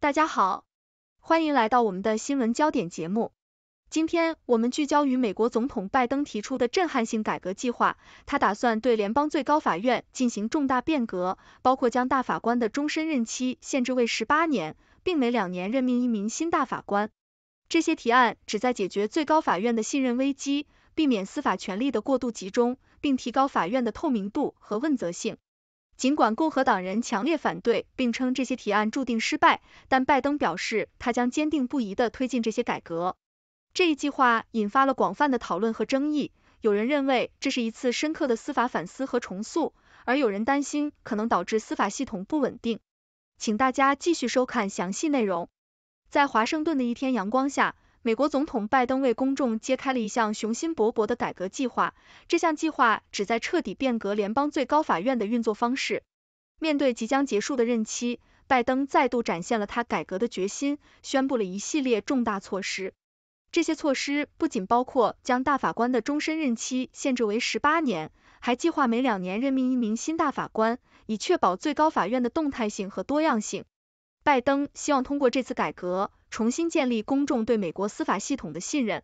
大家好，欢迎来到我们的新闻焦点节目。今天我们聚焦于美国总统拜登提出的震撼性改革计划。他打算对联邦最高法院进行重大变革，包括将大法官的终身任期限制为十八年，并每两年任命一名新大法官。这些提案旨在解决最高法院的信任危机，避免司法权力的过度集中，并提高法院的透明度和问责性。尽管共和党人强烈反对，并称这些提案注定失败，但拜登表示他将坚定不移地推进这些改革。这一计划引发了广泛的讨论和争议，有人认为这是一次深刻的司法反思和重塑，而有人担心可能导致司法系统不稳定。请大家继续收看详细内容。在华盛顿的一天阳光下。美国总统拜登为公众揭开了一项雄心勃勃的改革计划。这项计划旨在彻底变革联邦最高法院的运作方式。面对即将结束的任期，拜登再度展现了他改革的决心，宣布了一系列重大措施。这些措施不仅包括将大法官的终身任期限制为十八年，还计划每两年任命一名新大法官，以确保最高法院的动态性和多样性。拜登希望通过这次改革。重新建立公众对美国司法系统的信任。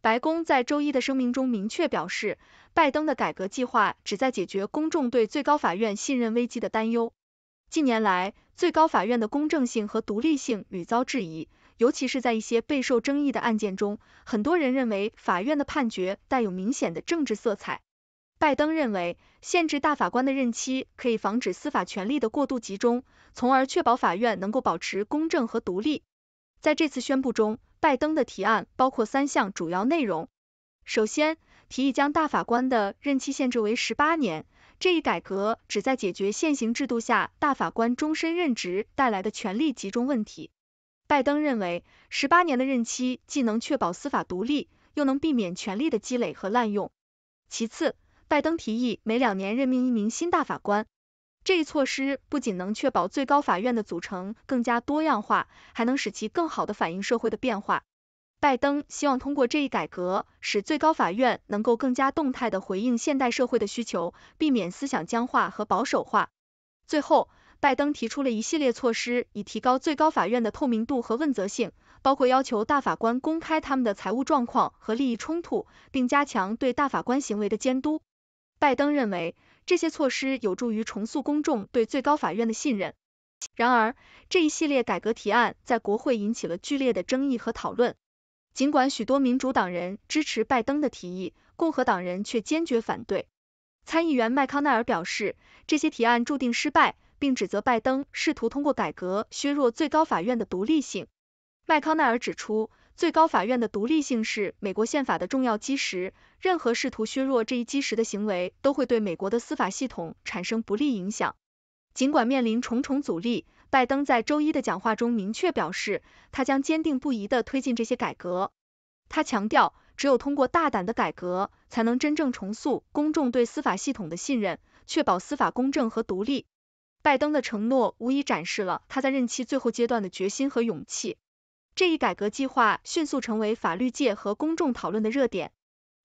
白宫在周一的声明中明确表示，拜登的改革计划旨在解决公众对最高法院信任危机的担忧。近年来，最高法院的公正性和独立性屡遭质疑，尤其是在一些备受争议的案件中，很多人认为法院的判决带有明显的政治色彩。拜登认为，限制大法官的任期可以防止司法权力的过度集中，从而确保法院能够保持公正和独立。在这次宣布中，拜登的提案包括三项主要内容。首先，提议将大法官的任期限制为十八年，这一改革旨在解决现行制度下大法官终身任职带来的权力集中问题。拜登认为，十八年的任期既能确保司法独立，又能避免权力的积累和滥用。其次，拜登提议每两年任命一名新大法官。这一措施不仅能确保最高法院的组成更加多样化，还能使其更好地反映社会的变化。拜登希望通过这一改革，使最高法院能够更加动态地回应现代社会的需求，避免思想僵化和保守化。最后，拜登提出了一系列措施，以提高最高法院的透明度和问责性，包括要求大法官公开他们的财务状况和利益冲突，并加强对大法官行为的监督。拜登认为。这些措施有助于重塑公众对最高法院的信任。然而，这一系列改革提案在国会引起了剧烈的争议和讨论。尽管许多民主党人支持拜登的提议，共和党人却坚决反对。参议员麦康奈尔表示，这些提案注定失败，并指责拜登试图通过改革削弱最高法院的独立性。麦康奈尔指出。最高法院的独立性是美国宪法的重要基石，任何试图削弱这一基石的行为都会对美国的司法系统产生不利影响。尽管面临重重阻力，拜登在周一的讲话中明确表示，他将坚定不移地推进这些改革。他强调，只有通过大胆的改革，才能真正重塑公众对司法系统的信任，确保司法公正和独立。拜登的承诺无疑展示了他在任期最后阶段的决心和勇气。这一改革计划迅速成为法律界和公众讨论的热点。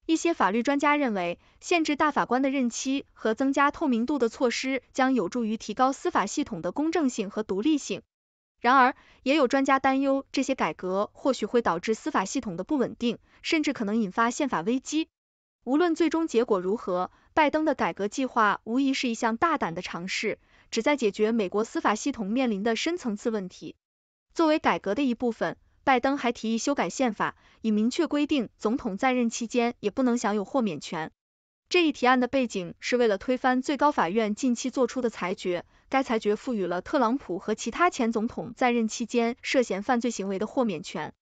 一些法律专家认为，限制大法官的任期和增加透明度的措施将有助于提高司法系统的公正性和独立性。然而，也有专家担忧，这些改革或许会导致司法系统的不稳定，甚至可能引发宪法危机。无论最终结果如何，拜登的改革计划无疑是一项大胆的尝试，旨在解决美国司法系统面临的深层次问题。作为改革的一部分，拜登还提议修改宪法，以明确规定总统在任期间也不能享有豁免权。这一提案的背景是为了推翻最高法院近期做出的裁决，该裁决赋予了特朗普和其他前总统在任期间涉嫌犯罪行为的豁免权。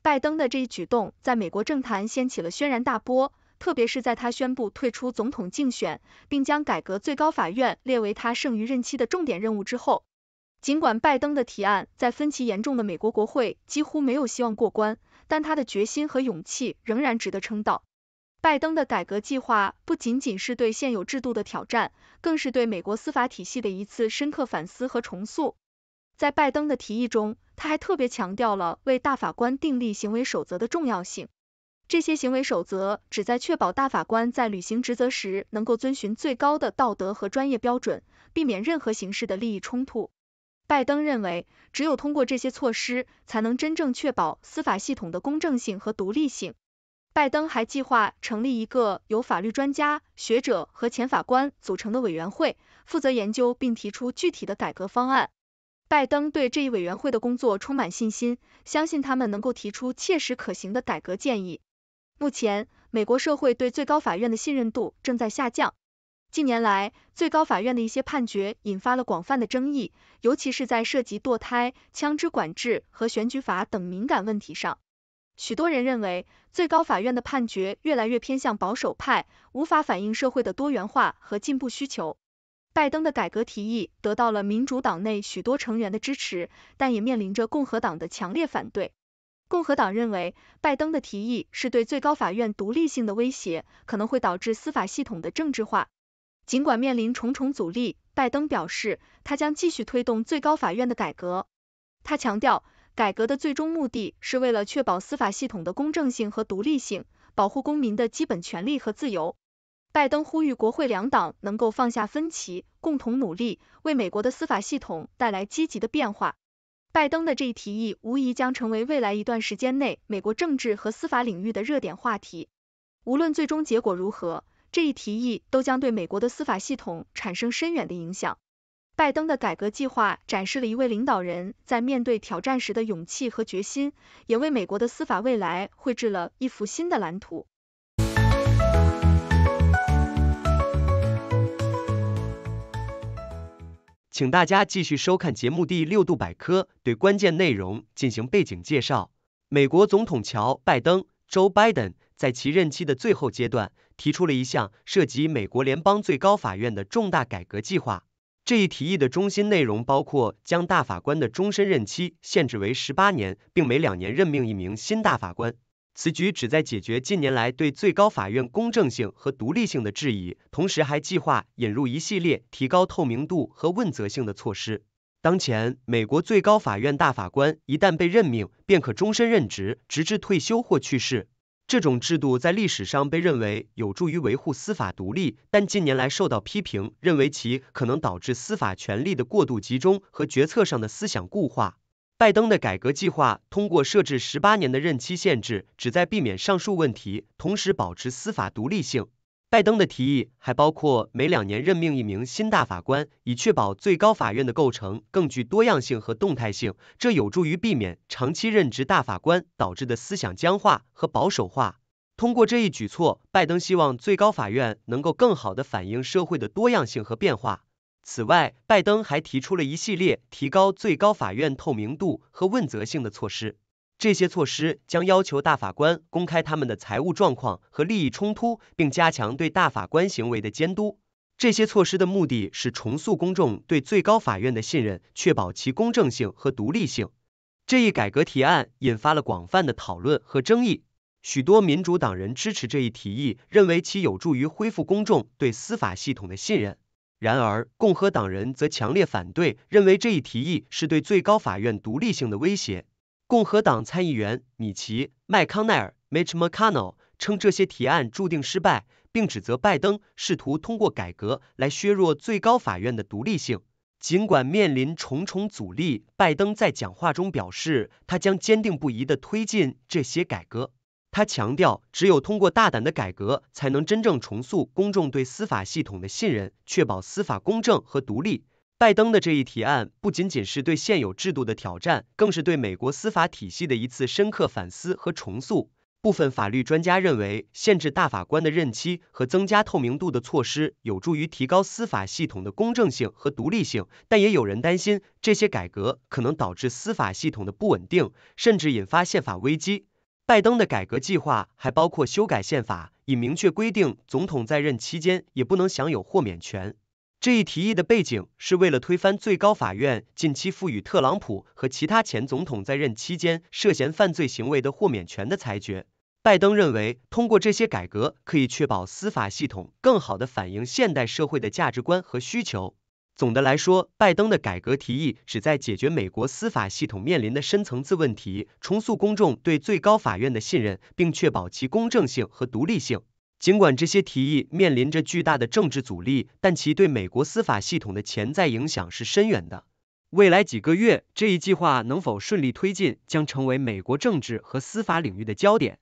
拜登的这一举动在美国政坛掀起了轩然大波，特别是在他宣布退出总统竞选，并将改革最高法院列为他剩余任期的重点任务之后。尽管拜登的提案在分歧严重的美国国会几乎没有希望过关，但他的决心和勇气仍然值得称道。拜登的改革计划不仅仅是对现有制度的挑战，更是对美国司法体系的一次深刻反思和重塑。在拜登的提议中，他还特别强调了为大法官订立行为守则的重要性。这些行为守则旨在确保大法官在履行职责时能够遵循最高的道德和专业标准，避免任何形式的利益冲突。拜登认为，只有通过这些措施，才能真正确保司法系统的公正性和独立性。拜登还计划成立一个由法律专家、学者和前法官组成的委员会，负责研究并提出具体的改革方案。拜登对这一委员会的工作充满信心，相信他们能够提出切实可行的改革建议。目前，美国社会对最高法院的信任度正在下降。近年来，最高法院的一些判决引发了广泛的争议，尤其是在涉及堕胎、枪支管制和选举法等敏感问题上。许多人认为，最高法院的判决越来越偏向保守派，无法反映社会的多元化和进步需求。拜登的改革提议得到了民主党内许多成员的支持，但也面临着共和党的强烈反对。共和党认为，拜登的提议是对最高法院独立性的威胁，可能会导致司法系统的政治化。尽管面临重重阻力，拜登表示他将继续推动最高法院的改革。他强调，改革的最终目的是为了确保司法系统的公正性和独立性，保护公民的基本权利和自由。拜登呼吁国会两党能够放下分歧，共同努力，为美国的司法系统带来积极的变化。拜登的这一提议无疑将成为未来一段时间内美国政治和司法领域的热点话题。无论最终结果如何。这一提议都将对美国的司法系统产生深远的影响。拜登的改革计划展示了一位领导人在面对挑战时的勇气和决心，也为美国的司法未来绘制了一幅新的蓝图。请大家继续收看节目第六度百科，对关键内容进行背景介绍。美国总统乔拜登 （Joe Biden） 在其任期的最后阶段。提出了一项涉及美国联邦最高法院的重大改革计划。这一提议的中心内容包括将大法官的终身任期限制为十八年，并每两年任命一名新大法官。此举旨在解决近年来对最高法院公正性和独立性的质疑，同时还计划引入一系列提高透明度和问责性的措施。当前，美国最高法院大法官一旦被任命，便可终身任职，直至退休或去世。这种制度在历史上被认为有助于维护司法独立，但近年来受到批评，认为其可能导致司法权力的过度集中和决策上的思想固化。拜登的改革计划通过设置十八年的任期限制，旨在避免上述问题，同时保持司法独立性。拜登的提议还包括每两年任命一名新大法官，以确保最高法院的构成更具多样性和动态性。这有助于避免长期任职大法官导致的思想僵化和保守化。通过这一举措，拜登希望最高法院能够更好地反映社会的多样性和变化。此外，拜登还提出了一系列提高最高法院透明度和问责性的措施。这些措施将要求大法官公开他们的财务状况和利益冲突，并加强对大法官行为的监督。这些措施的目的是重塑公众对最高法院的信任，确保其公正性和独立性。这一改革提案引发了广泛的讨论和争议。许多民主党人支持这一提议，认为其有助于恢复公众对司法系统的信任。然而，共和党人则强烈反对，认为这一提议是对最高法院独立性的威胁。共和党参议员米奇·麦康奈尔 （Mitch McConnell） 称这些提案注定失败，并指责拜登试图通过改革来削弱最高法院的独立性。尽管面临重重阻力，拜登在讲话中表示，他将坚定不移地推进这些改革。他强调，只有通过大胆的改革，才能真正重塑公众对司法系统的信任，确保司法公正和独立。拜登的这一提案不仅仅是对现有制度的挑战，更是对美国司法体系的一次深刻反思和重塑。部分法律专家认为，限制大法官的任期和增加透明度的措施有助于提高司法系统的公正性和独立性，但也有人担心这些改革可能导致司法系统的不稳定，甚至引发宪法危机。拜登的改革计划还包括修改宪法，以明确规定总统在任期间也不能享有豁免权。这一提议的背景是为了推翻最高法院近期赋予特朗普和其他前总统在任期间涉嫌犯罪行为的豁免权的裁决。拜登认为，通过这些改革，可以确保司法系统更好地反映现代社会的价值观和需求。总的来说，拜登的改革提议旨在解决美国司法系统面临的深层次问题，重塑公众对最高法院的信任，并确保其公正性和独立性。尽管这些提议面临着巨大的政治阻力，但其对美国司法系统的潜在影响是深远的。未来几个月，这一计划能否顺利推进，将成为美国政治和司法领域的焦点。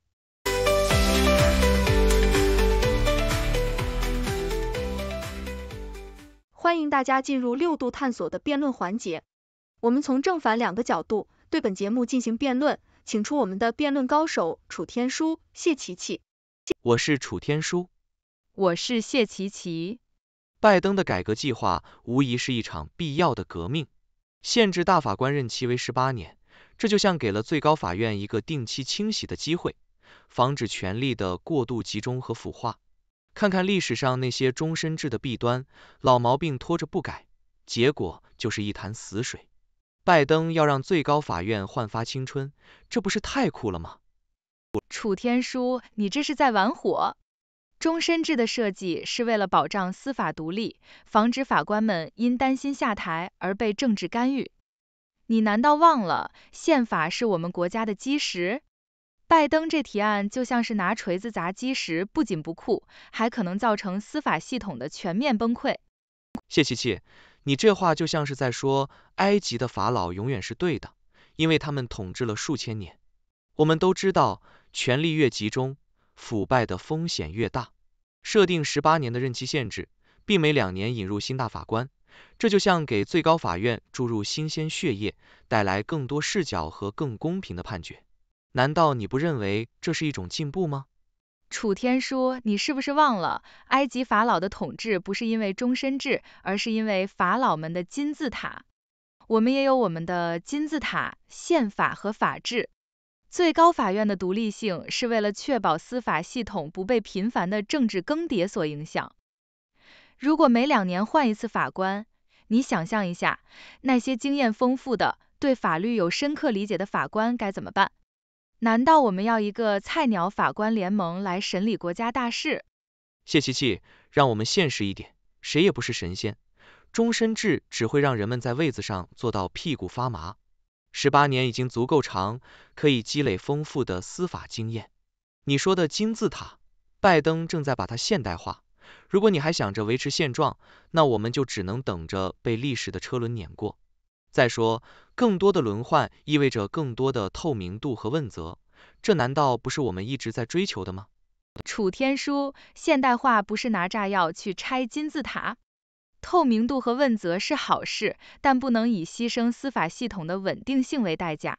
欢迎大家进入六度探索的辩论环节，我们从正反两个角度对本节目进行辩论，请出我们的辩论高手楚天舒、谢琪琪。我是楚天舒，我是谢琪琪。拜登的改革计划无疑是一场必要的革命，限制大法官任期为十八年，这就像给了最高法院一个定期清洗的机会，防止权力的过度集中和腐化。看看历史上那些终身制的弊端，老毛病拖着不改，结果就是一潭死水。拜登要让最高法院焕发青春，这不是太酷了吗？楚天舒，你这是在玩火。终身制的设计是为了保障司法独立，防止法官们因担心下台而被政治干预。你难道忘了，宪法是我们国家的基石？拜登这提案就像是拿锤子砸基石，不仅不酷，还可能造成司法系统的全面崩溃。谢琪琪，你这话就像是在说，埃及的法老永远是对的，因为他们统治了数千年。我们都知道。权力越集中，腐败的风险越大。设定十八年的任期限制，并每两年引入新大法官，这就像给最高法院注入新鲜血液，带来更多视角和更公平的判决。难道你不认为这是一种进步吗？楚天说：“你是不是忘了，埃及法老的统治不是因为终身制，而是因为法老们的金字塔？我们也有我们的金字塔、宪法和法治。最高法院的独立性是为了确保司法系统不被频繁的政治更迭所影响。如果每两年换一次法官，你想象一下，那些经验丰富的、对法律有深刻理解的法官该怎么办？难道我们要一个菜鸟法官联盟来审理国家大事？谢琪琪，让我们现实一点，谁也不是神仙，终身制只会让人们在位子上坐到屁股发麻。十八年已经足够长，可以积累丰富的司法经验。你说的金字塔，拜登正在把它现代化。如果你还想着维持现状，那我们就只能等着被历史的车轮碾过。再说，更多的轮换意味着更多的透明度和问责，这难道不是我们一直在追求的吗？楚天舒，现代化不是拿炸药去拆金字塔。透明度和问责是好事，但不能以牺牲司法系统的稳定性为代价。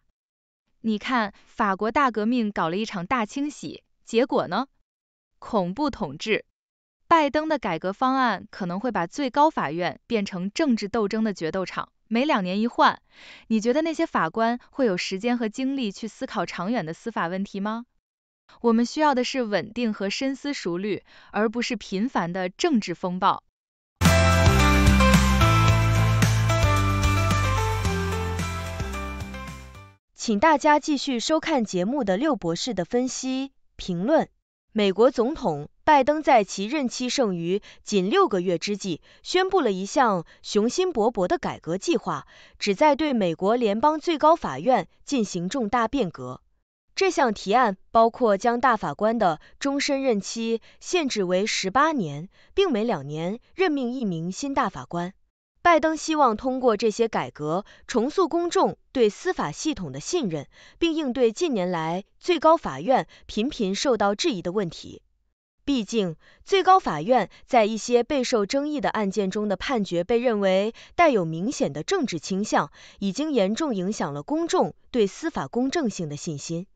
你看法国大革命搞了一场大清洗，结果呢？恐怖统治。拜登的改革方案可能会把最高法院变成政治斗争的决斗场，每两年一换。你觉得那些法官会有时间和精力去思考长远的司法问题吗？我们需要的是稳定和深思熟虑，而不是频繁的政治风暴。请大家继续收看节目的六博士的分析评论。美国总统拜登在其任期剩余仅六个月之际，宣布了一项雄心勃勃的改革计划，旨在对美国联邦最高法院进行重大变革。这项提案包括将大法官的终身任期限制为十八年，并每两年任命一名新大法官。拜登希望通过这些改革重塑公众。对司法系统的信任，并应对近年来最高法院频频受到质疑的问题。毕竟，最高法院在一些备受争议的案件中的判决被认为带有明显的政治倾向，已经严重影响了公众对司法公正性的信心。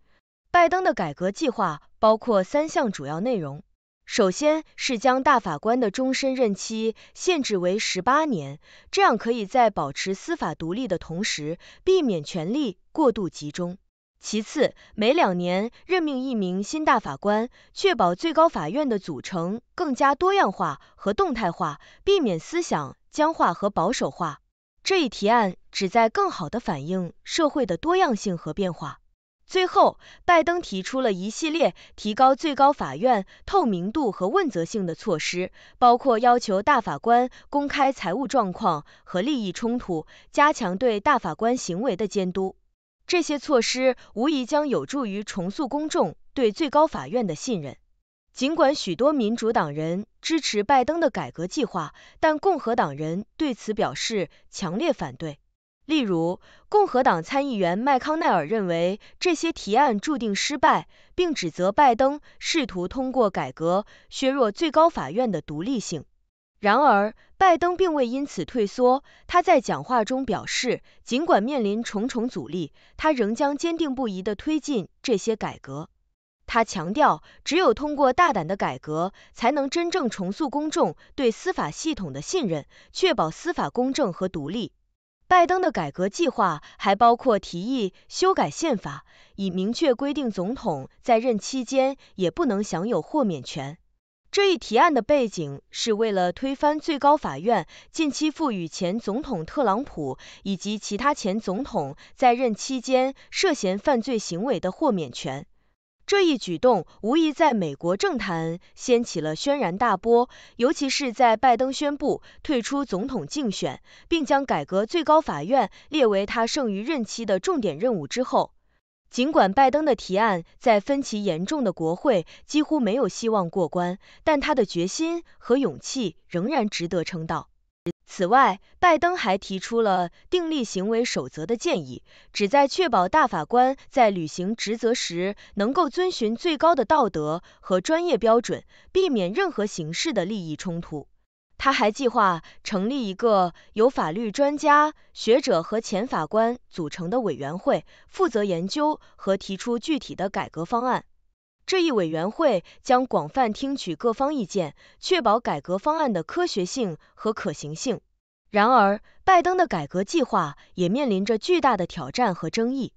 拜登的改革计划包括三项主要内容。首先是将大法官的终身任期限制为十八年，这样可以在保持司法独立的同时，避免权力过度集中。其次，每两年任命一名新大法官，确保最高法院的组成更加多样化和动态化，避免思想僵化和保守化。这一提案旨在更好地反映社会的多样性和变化。最后，拜登提出了一系列提高最高法院透明度和问责性的措施，包括要求大法官公开财务状况和利益冲突，加强对大法官行为的监督。这些措施无疑将有助于重塑公众对最高法院的信任。尽管许多民主党人支持拜登的改革计划，但共和党人对此表示强烈反对。例如，共和党参议员麦康奈尔认为这些提案注定失败，并指责拜登试图通过改革削弱最高法院的独立性。然而，拜登并未因此退缩。他在讲话中表示，尽管面临重重阻力，他仍将坚定不移地推进这些改革。他强调，只有通过大胆的改革，才能真正重塑公众对司法系统的信任，确保司法公正和独立。拜登的改革计划还包括提议修改宪法，以明确规定总统在任期间也不能享有豁免权。这一提案的背景是为了推翻最高法院近期赋予前总统特朗普以及其他前总统在任期间涉嫌犯罪行为的豁免权。这一举动无疑在美国政坛掀起了轩然大波，尤其是在拜登宣布退出总统竞选，并将改革最高法院列为他剩余任期的重点任务之后。尽管拜登的提案在分歧严重的国会几乎没有希望过关，但他的决心和勇气仍然值得称道。此外，拜登还提出了订立行为守则的建议，旨在确保大法官在履行职责时能够遵循最高的道德和专业标准，避免任何形式的利益冲突。他还计划成立一个由法律专家、学者和前法官组成的委员会，负责研究和提出具体的改革方案。这一委员会将广泛听取各方意见，确保改革方案的科学性和可行性。然而，拜登的改革计划也面临着巨大的挑战和争议。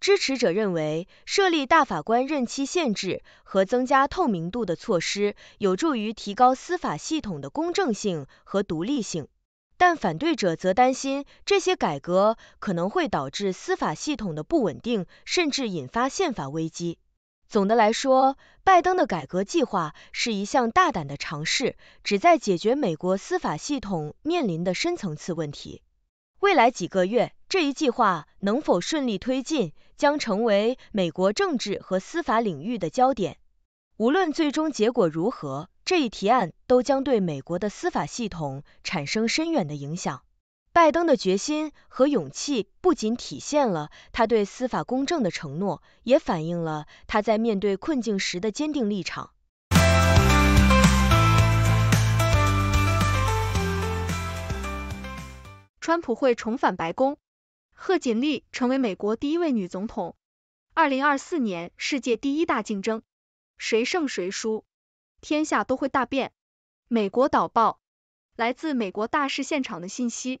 支持者认为，设立大法官任期限制和增加透明度的措施有助于提高司法系统的公正性和独立性，但反对者则担心这些改革可能会导致司法系统的不稳定，甚至引发宪法危机。总的来说，拜登的改革计划是一项大胆的尝试，旨在解决美国司法系统面临的深层次问题。未来几个月，这一计划能否顺利推进，将成为美国政治和司法领域的焦点。无论最终结果如何，这一提案都将对美国的司法系统产生深远的影响。拜登的决心和勇气不仅体现了他对司法公正的承诺，也反映了他在面对困境时的坚定立场。川普会重返白宫，贺锦丽成为美国第一位女总统。二零二四年世界第一大竞争，谁胜谁输，天下都会大变。美国导报，来自美国大事现场的信息。